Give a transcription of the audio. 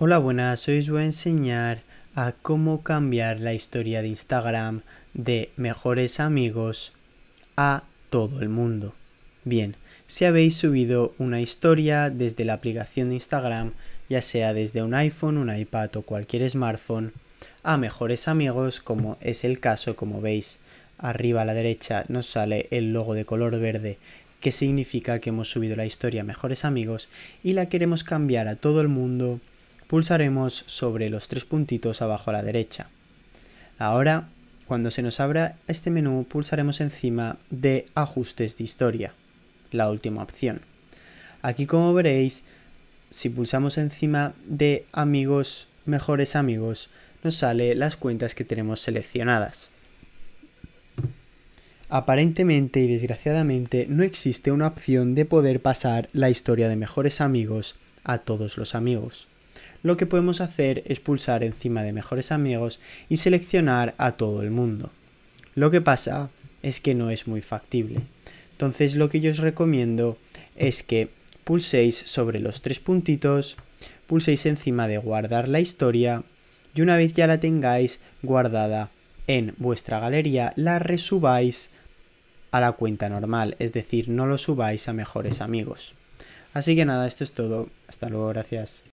Hola, buenas. Hoy os voy a enseñar a cómo cambiar la historia de Instagram de mejores amigos a todo el mundo. Bien, si habéis subido una historia desde la aplicación de Instagram, ya sea desde un iPhone, un iPad o cualquier smartphone, a mejores amigos, como es el caso, como veis, arriba a la derecha nos sale el logo de color verde que significa que hemos subido la historia a mejores amigos y la queremos cambiar a todo el mundo pulsaremos sobre los tres puntitos abajo a la derecha. Ahora, cuando se nos abra este menú, pulsaremos encima de Ajustes de historia, la última opción. Aquí como veréis, si pulsamos encima de Amigos, Mejores Amigos, nos sale las cuentas que tenemos seleccionadas. Aparentemente y desgraciadamente no existe una opción de poder pasar la historia de mejores amigos a todos los amigos lo que podemos hacer es pulsar encima de mejores amigos y seleccionar a todo el mundo. Lo que pasa es que no es muy factible. Entonces lo que yo os recomiendo es que pulséis sobre los tres puntitos, pulséis encima de guardar la historia y una vez ya la tengáis guardada en vuestra galería la resubáis a la cuenta normal, es decir, no lo subáis a mejores amigos. Así que nada, esto es todo. Hasta luego, gracias.